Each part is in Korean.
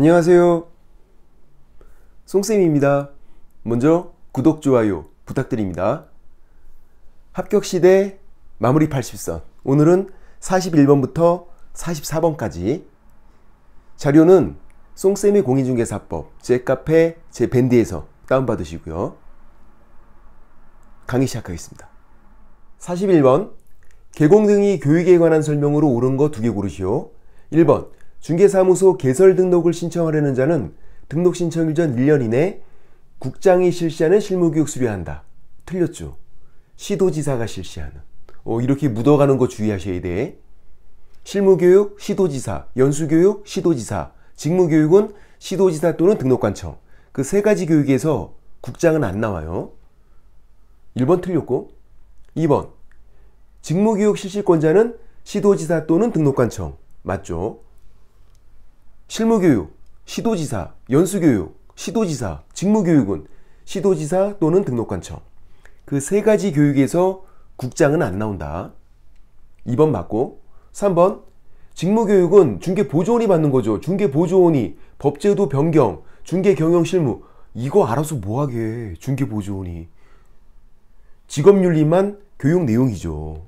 안녕하세요. 송쌤입니다. 먼저 구독, 좋아요 부탁드립니다. 합격시대 마무리 80선. 오늘은 41번부터 44번까지. 자료는 송쌤의 공인중개사법, 제 카페, 제 밴드에서 다운받으시고요. 강의 시작하겠습니다. 41번. 개공 등이 교육에 관한 설명으로 옳은 거 두 개 고르시오. 1번. 중개사무소 개설 등록을 신청하려는 자는 등록 신청일 전 1년 이내 국장이 실시하는 실무교육 수료한다. 틀렸죠. 시도지사가 실시하는. 어, 이렇게 묻어가는 거 주의하셔야 돼. 실무교육, 시도지사, 연수교육, 시도지사, 직무교육은 시도지사 또는 등록관청. 그 세 가지 교육에서 국장은 안 나와요. 1번 틀렸고. 2번. 직무교육 실시권자는 시도지사 또는 등록관청. 맞죠? 실무교육, 시도지사, 연수교육, 시도지사, 직무교육은 시도지사 또는 등록관청. 그 세 가지 교육에서 국장은 안 나온다. 2번 맞고 3번 직무교육은 중개보조원이 받는 거죠. 중개보조원이 법제도 변경, 중개경영 실무 이거 알아서 뭐하게 중개보조원이 직업윤리만 교육 내용이죠.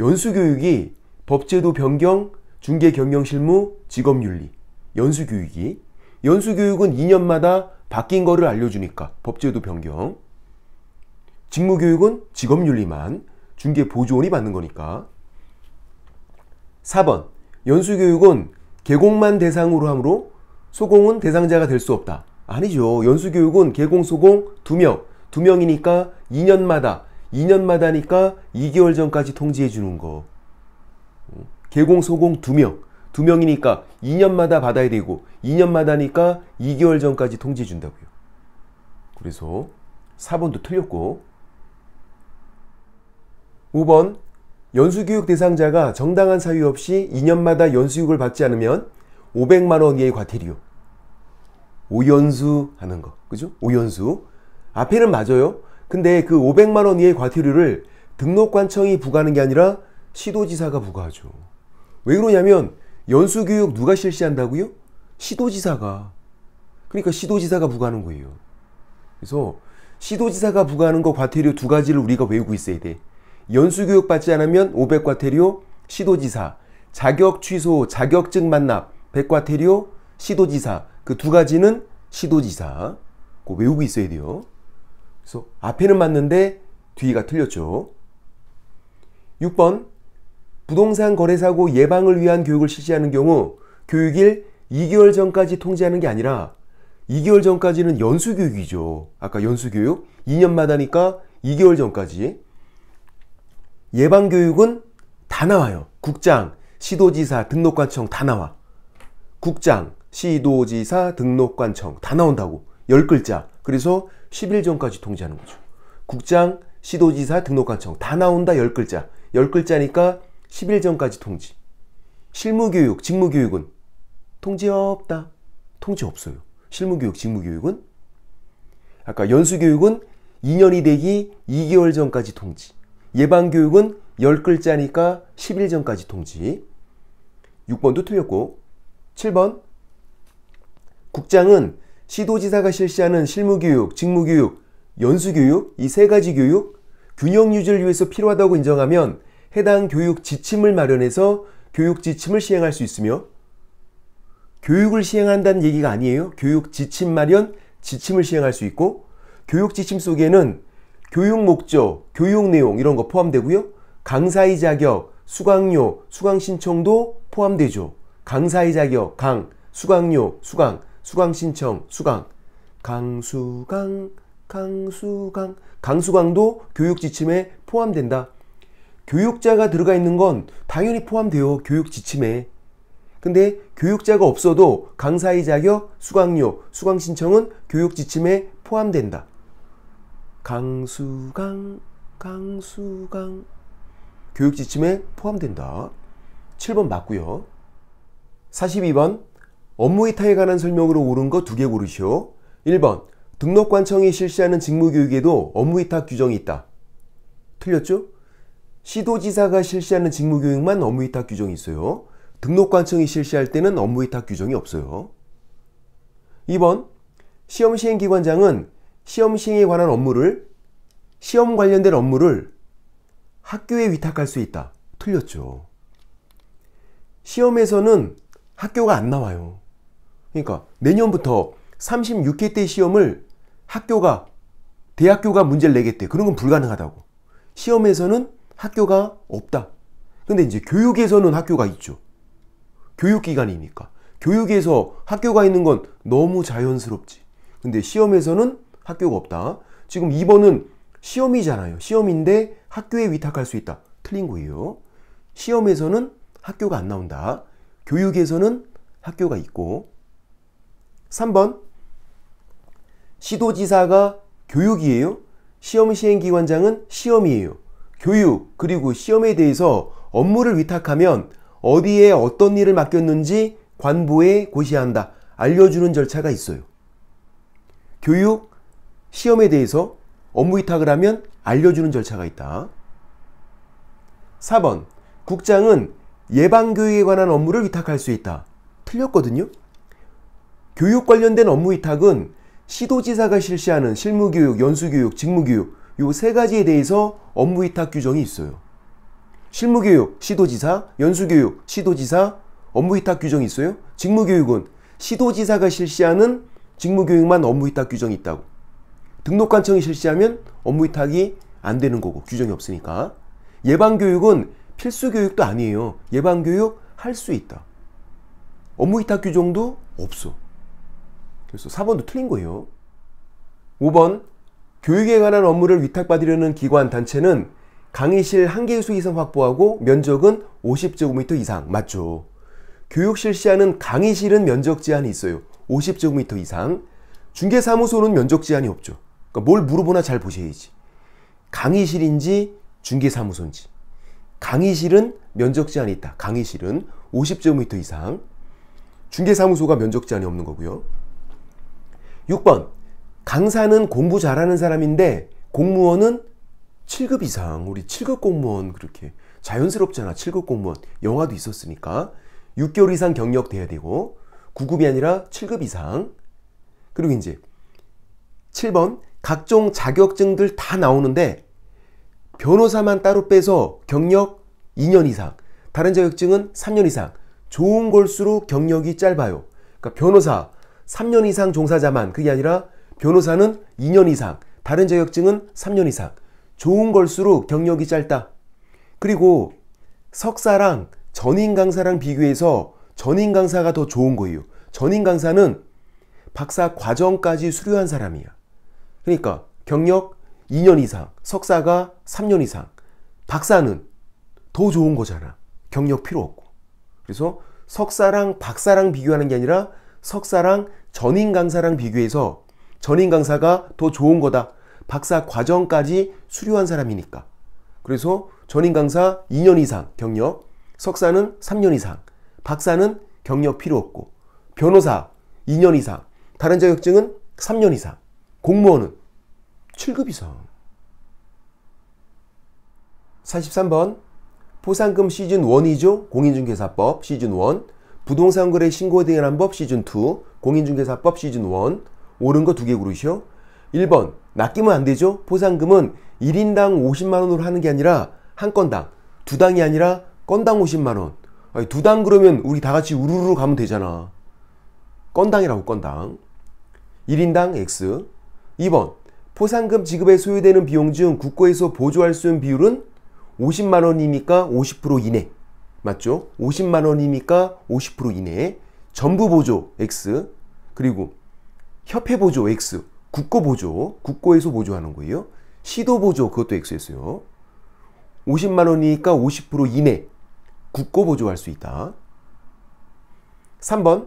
연수교육이 법제도 변경, 중개 경영 실무 직업 윤리 연수 교육이 연수 교육은 2년마다 바뀐 거를 알려주니까 법제도 변경 직무 교육은 직업 윤리만 중개 보조원이 받는 거니까 4번 연수 교육은 개공만 대상으로 하므로 소공은 대상자가 될 수 없다. 아니죠. 연수 교육은 개공 소공 2명 2명이니까 2년마다 2년마다니까 2개월 전까지 통지해 주는 거. 개공, 소공 2명. 2명이니까 2년마다 받아야 되고 2년마다니까 2개월 전까지 통지해 준다고요. 그래서 4번도 틀렸고 5번 연수교육 대상자가 정당한 사유 없이 2년마다 연수육을 받지 않으면 500만 원 이하의 과태료. 5연수 하는 거. 그죠? 5연수. 앞에는 맞아요. 근데 그 500만 원 이하의 과태료를 등록관청이 부과하는 게 아니라 시도지사가 부과하죠. 왜 그러냐면 연수교육 누가 실시한다고요? 시도지사가. 그러니까 시도지사가 부과하는 거예요. 그래서 시도지사가 부과하는 거 과태료 두 가지를 우리가 외우고 있어야 돼. 연수교육 받지 않으면 500과태료, 시도지사. 자격 취소, 자격증 만납, 100과태료, 시도지사. 그 두 가지는 시도지사. 그거 외우고 있어야 돼요. 그래서 앞에는 맞는데 뒤가 틀렸죠. 6번 부동산 거래 사고 예방을 위한 교육을 실시하는 경우 교육일 2개월 전까지 통지하는 게 아니라 2개월 전까지는 연수교육이죠. 아까 연수교육 2년마다니까 2개월 전까지 예방교육은 다 나와요. 국장, 시도지사, 등록관청 다 나와. 국장, 시도지사, 등록관청 다 나온다고. 10글자. 그래서 10일 전까지 통지하는 거죠. 국장, 시도지사, 등록관청 다 나온다 10글자. 10글자니까 10일 전까지 통지. 실무교육, 직무교육은 통지 없다. 통지 없어요. 실무교육, 직무교육은 아까 연수교육은 2년이 되기 2개월 전까지 통지. 예방교육은 10글자니까 10일 전까지 통지. 6번도 틀렸고 7번 국장은 시도지사가 실시하는 실무교육, 직무교육, 연수교육 이 세 가지 교육 균형 유지를 위해서 필요하다고 인정하면 해당 교육 지침을 마련해서 교육 지침을 시행할 수 있으며 교육을 시행한다는 얘기가 아니에요. 교육 지침 마련, 지침을 시행할 수 있고 교육 지침 속에는 교육 목적, 교육 내용 이런 거 포함되고요. 강사의 자격, 수강료, 수강 신청도 포함되죠. 강사의 자격, 강, 수강료, 수강, 수강 신청, 수강, 강수강, 강수강, 강수강도 교육 지침에 포함된다. 교육자가 들어가 있는 건 당연히 포함되어 교육 지침에. 근데 교육자가 없어도 강사의 자격, 수강료, 수강 신청은 교육 지침에 포함된다. 강수강, 강수강. 교육 지침에 포함된다. 7번 맞고요. 42번 업무이타에 관한 설명으로 옳은 거 두 개 고르시오. 1번 등록관청이 실시하는 직무교육에도 업무이탁 규정이 있다. 틀렸죠? 시도지사가 실시하는 직무교육만 업무위탁 규정이 있어요. 등록관청이 실시할 때는 업무위탁 규정이 없어요. 2번 시험시행기관장은 시험시행에 관한 업무를 시험 관련된 업무를 학교에 위탁할 수 있다. 틀렸죠. 시험에서는 학교가 안 나와요. 그러니까 내년부터 36회 때 시험을 학교가 대학교가 문제를 내겠대. 그런 건 불가능하다고. 시험에서는 학교가 없다. 근데 이제 교육에서는 학교가 있죠. 교육기관이니까. 교육에서 학교가 있는 건 너무 자연스럽지. 근데 시험에서는 학교가 없다. 지금 2번은 시험이잖아요. 시험인데 학교에 위탁할 수 있다. 틀린 거예요. 시험에서는 학교가 안 나온다. 교육에서는 학교가 있고. 3번. 시도지사가 교육이에요. 시험 시행기관장은 시험이에요. 교육, 그리고 시험에 대해서 업무를 위탁하면 어디에 어떤 일을 맡겼는지 관보에 고시한다. 알려주는 절차가 있어요. 교육, 시험에 대해서 업무 위탁을 하면 알려주는 절차가 있다. 4번. 국장은 예방교육에 관한 업무를 위탁할 수 있다. 틀렸거든요. 교육 관련된 업무 위탁은 시도지사가 실시하는 실무교육, 연수교육, 직무교육, 요세 가지에 대해서 업무 위탁 규정이 있어요. 실무교육 시도지사, 연수교육 시도지사, 업무 위탁 규정이 있어요. 직무교육은 시도지사가 실시하는 직무교육만 업무 위탁 규정이 있다고. 등록관청이 실시하면 업무 위탁이 안 되는 거고 규정이 없으니까. 예방교육은 필수 교육도 아니에요. 예방교육 할 수 있다. 업무 위탁 규정도 없어. 그래서 4번도 틀린 거예요. 5번 교육에 관한 업무를 위탁받으려는 기관 단체는 강의실 한개수 이상 확보하고 면적은 50제곱미터 이상 맞죠? 교육 실시하는 강의실은 면적 제한이 있어요. 50제곱미터 이상. 중개사무소는 면적 제한이 없죠. 그러니까 뭘 물어보나 잘 보셔야지. 강의실인지 중개사무소인지. 강의실은 면적 제한이 있다. 강의실은 50제곱미터 이상. 중개사무소가 면적 제한이 없는 거고요. 6번 강사는 공부 잘하는 사람인데 공무원은 7급 이상 우리 7급 공무원 그렇게 자연스럽잖아 7급 공무원 영화도 있었으니까 6개월 이상 경력 돼야 되고 9급이 아니라 7급 이상 그리고 이제 7번 각종 자격증들 다 나오는데 변호사만 따로 빼서 경력 2년 이상 다른 자격증은 3년 이상 좋은 걸수록 경력이 짧아요 그러니까 변호사 3년 이상 종사자만 그게 아니라 변호사는 2년 이상, 다른 자격증은 3년 이상. 좋은 걸수록 경력이 짧다. 그리고 석사랑 전인 강사랑 비교해서 전인 강사가 더 좋은 거예요. 전인 강사는 박사 과정까지 수료한 사람이야. 그러니까 경력 2년 이상, 석사가 3년 이상, 박사는 더 좋은 거잖아. 경력 필요 없고. 그래서 석사랑 박사랑 비교하는 게 아니라 석사랑 전인 강사랑 비교해서 전인 강사가 더 좋은 거다. 박사 과정까지 수료한 사람이니까. 그래서 전인 강사 2년 이상 경력, 석사는 3년 이상, 박사는 경력 필요 없고, 변호사 2년 이상, 다른 자격증은 3년 이상, 공무원은 7급 이상. 43번 보상금 시즌 1이죠. 공인중개사법 시즌 1 부동산 거래 신고에 대한 법 시즌 2 공인중개사법 시즌 1 오른 거 두 개 고르시오. 1번 낚이면 안 되죠. 포상금은 1인당 50만 원으로 하는 게 아니라 한 건당 두 당이 아니라 건당 50만 원. 두당 그러면 우리 다 같이 우르르 가면 되잖아. 건당이라고 건당. 1인당 X. 2번 포상금 지급에 소요되는 비용 중 국고에서 보조할 수 있는 비율은 50만 원이니까 50% 이내. 맞죠? 50만 원이니까 50% 이내. 전부 보조 X. 그리고 협회 보조 X, 국고 보조, 국고에서 보조하는 거예요. 시도 보조 그것도 X였어요. 50만 원이니까 50% 이내 국고 보조할 수 있다. 3번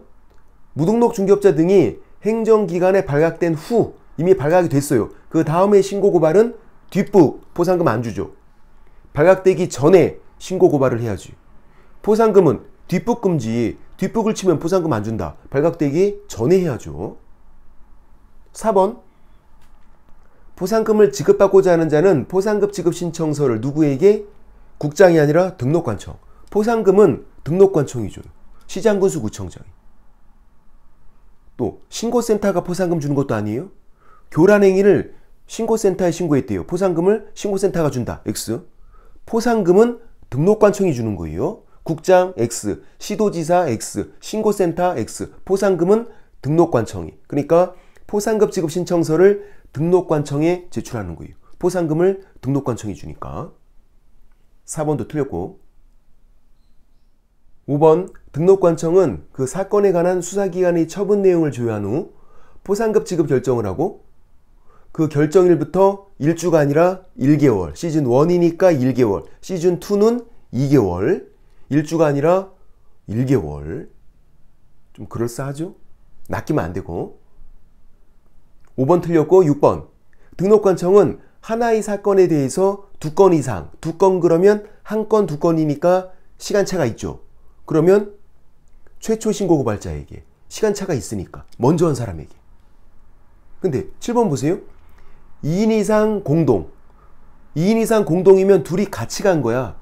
무등록 중개업자 등이 행정기간에 발각된 후 이미 발각이 됐어요. 그 다음에 신고 고발은 뒷북보상금안 주죠. 발각되기 전에 신고 고발을 해야지. 보상금은뒷북 금지, 뒷북을 치면 보상금안 준다. 발각되기 전에 해야죠. 4번 보상금을 지급받고자 하는 자는 보상금 지급 신청서를 누구에게? 국장이 아니라 등록관청. 보상금은 등록관청이 죠 시장군수 구청장이. 또 신고센터가 보상금 주는 것도 아니에요. 교란행위를 신고센터에 신고했대요. 보상금을 신고센터가 준다. X. 보상금은 등록관청이 주는 거예요. 국장 X, 시도지사 X, 신고센터 X, 보상금은 등록관청이. 그러니까 포상급 지급 신청서를 등록관청에 제출하는 거예요. 포상금을 등록관청이 주니까. 4번도 틀렸고. 5번 등록관청은 그 사건에 관한 수사기관의 처분 내용을 조회한 후 포상급 지급 결정을 하고 그 결정일부터 1주가 아니라 1개월, 시즌 1이니까 1개월, 시즌 2는 2개월, 1주가 아니라 1개월. 좀 그럴싸하죠? 낚이면 안 되고. 5번 틀렸고 6번 등록관청은 하나의 사건에 대해서 두 건 이상 두 건 그러면 한 건 두 건이니까 시간차가 있죠 그러면 최초 신고 고발자에게 시간차가 있으니까 먼저 한 사람에게 근데 7번 보세요 2인 이상 공동 2인 이상 공동이면 둘이 같이 간 거야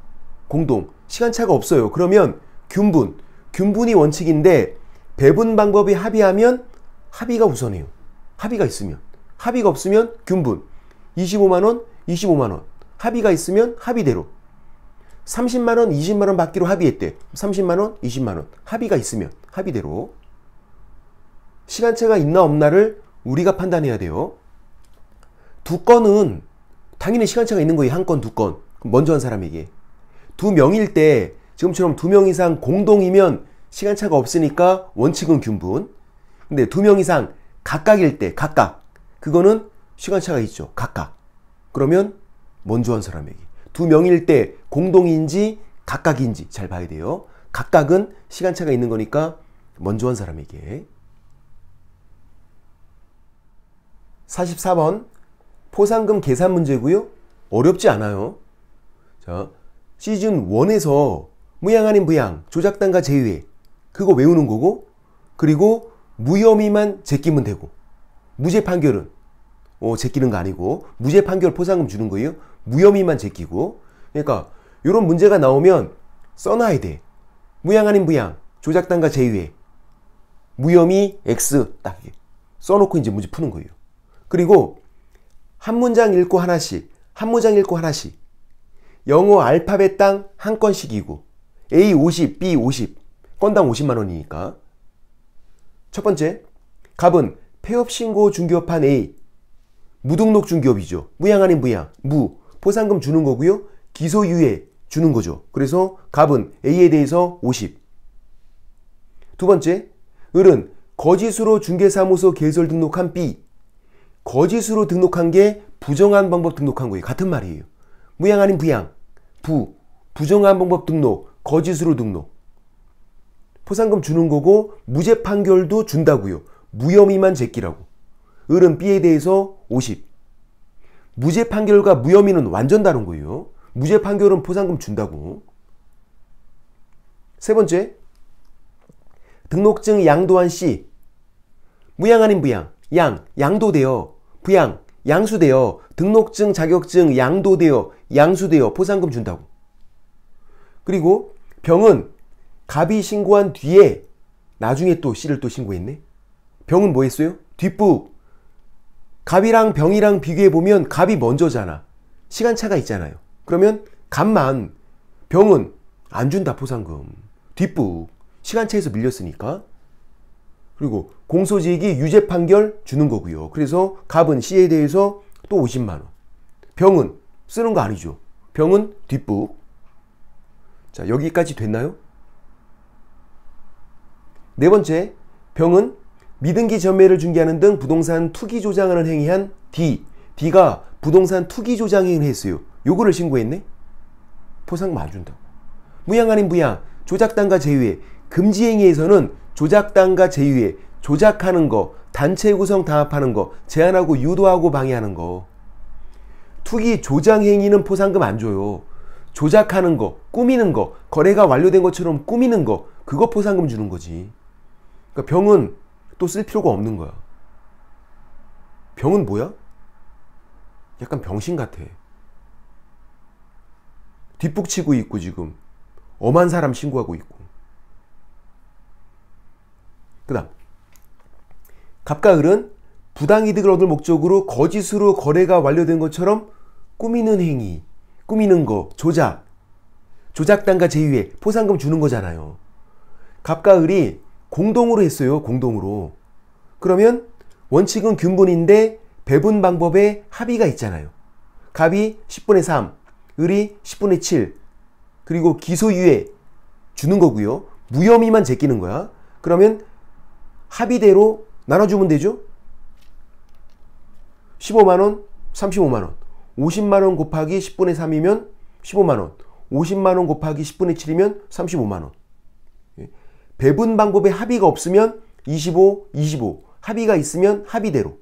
공동 시간차가 없어요 그러면 균분 균분이 원칙인데 배분 방법이 합의하면 합의가 우선해요 합의가 있으면 합의가 없으면 균분 25만원 25만원 합의가 있으면 합의대로 30만원 20만원 받기로 합의했대 30만원 20만원 합의가 있으면 합의대로 시간차가 있나 없나를 우리가 판단해야 돼요 두 건은 당연히 시간차가 있는 거예요 한건 두건 건. 먼저 한 사람에게 두 명일 때 지금처럼 두 명 이상 공동이면 시간차가 없으니까 원칙은 균분 근데 두 명 이상 각각일 때 각각 그거는 시간차가 있죠. 각각. 그러면 먼저 한 사람에게 두 명일 때 공동인지 각각인지 잘 봐야 돼요. 각각은 시간차가 있는 거니까 먼저 한 사람에게 44번 포상금 계산 문제고요. 어렵지 않아요. 자, 시즌 1에서 무양 아닌 무양, 조작단과 제외 그거 외우는 거고 그리고 무혐의만 제끼면 되고 무죄 판결은 어, 제끼는 거 아니고 무죄 판결 포상금 주는 거예요. 무혐의만 제끼고 그러니까 이런 문제가 나오면 써놔야 돼. 무양 아닌 무양 조작단과 제외 휴 무혐의 X 딱 써놓고 이제 문제 푸는 거예요. 그리고 한 문장 읽고 하나씩 한 문장 읽고 하나씩 영어 알파벳당 한 건씩이고 A 50, B 50 건당 50만 원이니까 첫 번째, 갑은 폐업신고 중개업한 A. 무등록 중개업이죠. 무양 아닌 무양. 무. 보상금 주는 거고요. 기소유예 주는 거죠. 그래서 갑은 A에 대해서 50. 두 번째, 을은 거짓으로 중개사무소 개설 등록한 B. 거짓으로 등록한 게 부정한 방법 등록한 거예요. 같은 말이에요. 무양 아닌 부양. 부. 부정한 방법 등록. 거짓으로 등록. 포상금 주는 거고 무죄 판결도 준다고요. 무혐의만 제끼라고. 을은 B에 대해서 50. 무죄 판결과 무혐의는 완전 다른 거예요. 무죄 판결은 포상금 준다고. 세 번째, 등록증 양도한 C. 무양 아닌 부양, 양, 양도되어, 부양, 양수되어, 등록증, 자격증, 양도되어, 양수되어, 포상금 준다고. 그리고 병은 갑이 신고한 뒤에 나중에 또 씨를 또 신고했네. 병은 뭐 했어요? 뒷북. 갑이랑 병이랑 비교해 보면 갑이 먼저잖아. 시간차가 있잖아요. 그러면 갑만 병은 안 준다 포상금. 뒷북. 시간차에서 밀렸으니까. 그리고 공소지익이 유죄 판결 주는 거고요. 그래서 갑은 씨에 대해서 또 50만 원. 병은 쓰는 거 아니죠. 병은 뒷북. 자, 여기까지 됐나요? 네 번째, 병은 미등기 전매를 중개하는 등 부동산 투기 조장하는 행위한 D. D가 부동산 투기 조장 행위를 했어요. 요거를 신고했네? 포상 마준다고. 무양 아닌 무양, 조작당과제휴에 금지 행위에서는 조작당과제휴에 조작하는 거, 단체 구성 담합하는 거, 제한하고 유도하고 방해하는 거. 투기 조장 행위는 포상금 안 줘요. 조작하는 거, 꾸미는 거, 거래가 완료된 것처럼 꾸미는 거, 그거 포상금 주는 거지. 그러니까 병은 또 쓸 필요가 없는 거야. 병은 뭐야? 약간 병신 같아. 뒷북치고 있고 지금 엄한 사람 신고하고 있고. 그다음 갑과 을은 부당이득을 얻을 목적으로 거짓으로 거래가 완료된 것처럼 꾸미는 행위, 꾸미는 거, 조작, 조작단과 제휴에 포상금 주는 거잖아요. 갑과 을이 공동으로 했어요. 공동으로. 그러면 원칙은 균분인데 배분 방법에 합의가 있잖아요. 갑이 10분의 3, 을이 10분의 7, 그리고 기소유예 주는 거고요. 무혐의만 제끼는 거야. 그러면 합의대로 나눠주면 되죠? 15만원, 35만원. 50만원 곱하기 10분의 3이면 15만원. 50만원 곱하기 10분의 7이면 35만원. 배분 방법에 합의가 없으면 25, 25. 합의가 있으면 합의대로.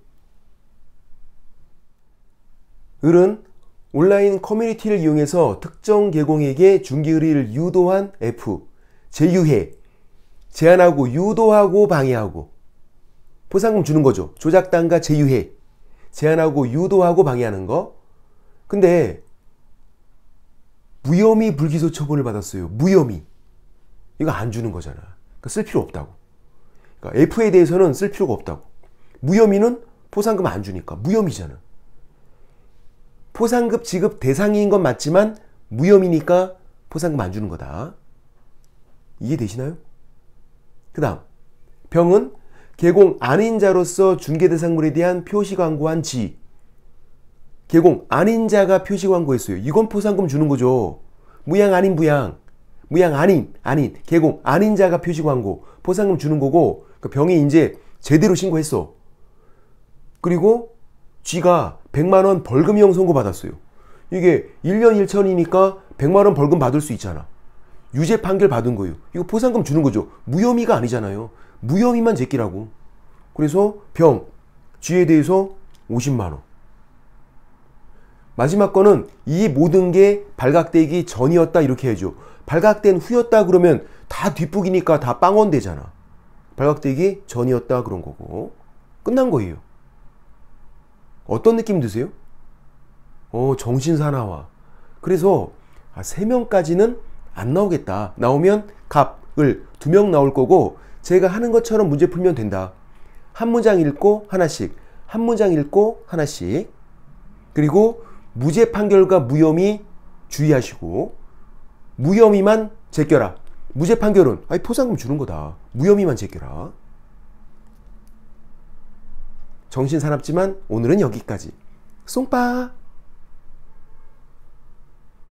을은 온라인 커뮤니티를 이용해서 특정 개공에게 중개의뢰를 유도한 F. 제휴해. 제한하고 유도하고 방해하고. 보상금 주는 거죠. 조작단과 제휴해. 제한하고 유도하고 방해하는 거. 근데 무혐의 불기소 처분을 받았어요. 무혐의. 이거 안 주는 거잖아. 그러니까 쓸 필요 없다고. 그러니까 F에 대해서는 쓸 필요가 없다고. 무혐의는 포상금 안 주니까 무혐의잖아. 포상급 지급 대상인 건 맞지만 무혐의니까 포상금 안 주는 거다. 이해되시나요? 그 다음 병은 개공 아닌 자로서 중개 대상물에 대한 표시 광고한 지 개공 아닌 자가 표시 광고했어요. 이건 포상금 주는 거죠. 무양 아닌 부양. 무양 아닌, 아닌, 개공, 아닌 자가 표시 광고, 보상금 주는 거고, 그 병이 이제 제대로 신고했어. 그리고 쥐가 100만원 벌금형 선고받았어요. 이게 1년 1천이니까 100만원 벌금 받을 수 있잖아. 유죄 판결 받은 거예요. 이거 보상금 주는 거죠. 무혐의가 아니잖아요. 무혐의만 제끼라고. 그래서 병, 쥐에 대해서 50만원. 마지막 거는 이 모든 게 발각되기 전이었다 이렇게 해야죠 발각된 후였다 그러면 다 뒷북이니까 다 빵원 되잖아. 발각되기 전이었다 그런 거고 끝난 거예요. 어떤 느낌 드세요? 어 정신 사나워. 그래서 아, 3명까지는 안 나오겠다. 나오면 갑을 2명 나올 거고 제가 하는 것처럼 문제 풀면 된다. 한 문장 읽고 하나씩 한 문장 읽고 하나씩 그리고 무죄 판결과 무혐의 주의하시고 무혐의만 제껴라. 무죄 판결은 아니 포상금 주는 거다. 무혐의만 제껴라. 정신 사납지만 오늘은 여기까지. 송빠.